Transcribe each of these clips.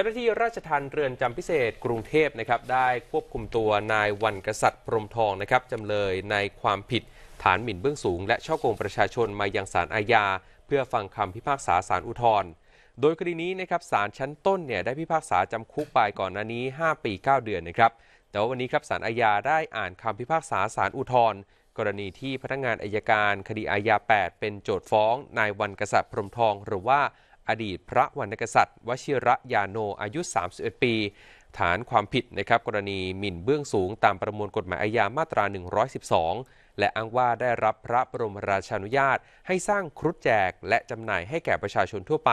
จ้าหน้าที่ราชทัณฑ์เรือนจำพิเศษกรุงเทพนะครับได้ควบคุมตัวนายวันกษัตริย์พรมทองนะครับจำเลยในความผิดฐานหมิ่นเบื้องสูงและช่อโกงประชาชนมายังศาลอาญาเพื่อฟังคำพิพากษาศาลอุทธรณ์โดยคดีนี้นะครับศาลชั้นต้นเนี่ยได้พิพากษาจำคุกไปก่อนหน้านี้ 5 ปี 9 เดือนนะครับแต่ว่าวันนี้ครับศาลอาญาได้อ่านคำพิพากษาศาลอุทธรณ์กรณีที่พนักงานอายการคดีอาญา8เป็นโจทก์ฟ้องนายวันกษัตริย์พรมทองหรือว่าอดีตพระวรรณกษัตริย์ วชิระยาโนอายุ 31 ปี ฐานความผิดนะครับกรณีหมิ่นเบื้องสูงตามประมวลกฎหมายอาญามาตรา 112 และอ้างว่าได้รับพระบรมราชานุญาตให้สร้างครุฑแจกและจำหน่ายให้แก่ประชาชนทั่วไป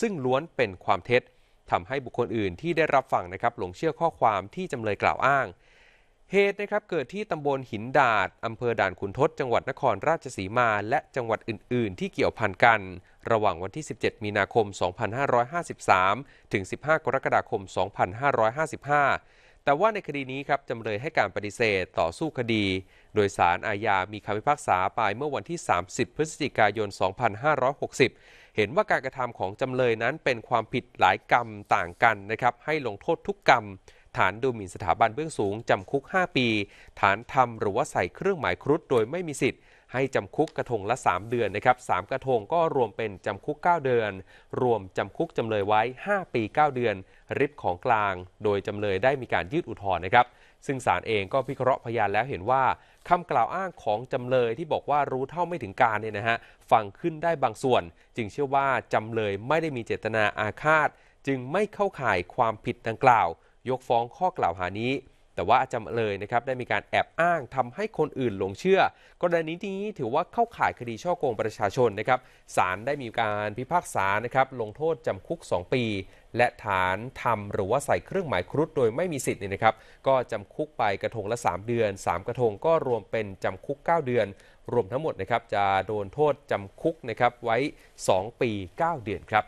ซึ่งล้วนเป็นความเท็จทำให้บุคคลอื่นที่ได้รับฟังนะครับหลงเชื่อข้อความที่จำเลยกล่าวอ้างเหตุนะครับเกิดที่ตำบลหินดาดอำเภอด่านขุนทดจังหวัดนครราชสีมาและจังหวัดอื่นๆ ที่เกี่ยวพันกัน ระหว่างวันที่ 17 มีนาคม 2553 ถึง 15 กรกฎาคม 2555 แต่ว่าในคดีนี้ครับจำเลยให้การปฏิเสธต่อสู้คดี โดยสารอาญา มีคำพิพากษาไปเมื่อวันที่ 30 พฤศจิกายน 2560 เห็นว่าการกระทำของจำเลยนั้นเป็นความผิดหลายกรรมต่างกันนะครับให้ลงโทษทุกกรรมฐานดูหมิ่นสถาบันเบื้องสูงจำคุก 5 ปี ฐานทำหรือว่าใส่เครื่องหมายครุฑโดยไม่มีสิทธิ์ให้จำคุกกระทงละ 3 เดือนนะครับ 3 กระทงก็รวมเป็นจำคุก 9 เดือน รวมจำคุกจำเลยไว้ 5 ปี 9 เดือน ริบของกลาง โดยจำเลยได้มีการยืดอุทธรณ์นะครับ ซึ่งศาลเองก็พิเคราะห์พยานแล้วเห็นว่าคำกล่าวอ้างของจำเลยที่บอกว่ารู้เท่าไม่ถึงการเนี่ยนะฮะฟังขึ้นได้บางส่วน จึงเชื่อว่าจำเลยไม่ได้มีเจตนาอาฆาต จึงไม่เข้าข่ายความผิดดังกล่าวยกฟ้องข้อกล่าวหานี้ แต่ว่าจำเลยนะครับได้มีการแอบอ้างทำให้คนอื่นหลงเชื่อ กรณีนี้ถือว่าเข้าข่ายคดีช่อโกงประชาชนนะครับศาลได้มีการพิพากษานะครับลงโทษจำคุก 2 ปี และฐานทำหรือว่าใส่เครื่องหมายครุฑโดยไม่มีสิทธิ์นี่นะครับ ก็จำคุกไปกระทงละ 3 เดือน 3 กระทงก็รวมเป็นจำคุก 9 เดือน รวมทั้งหมดนะครับจะโดนโทษจำคุกนะครับไว้ 2 ปี 9 เดือนครับ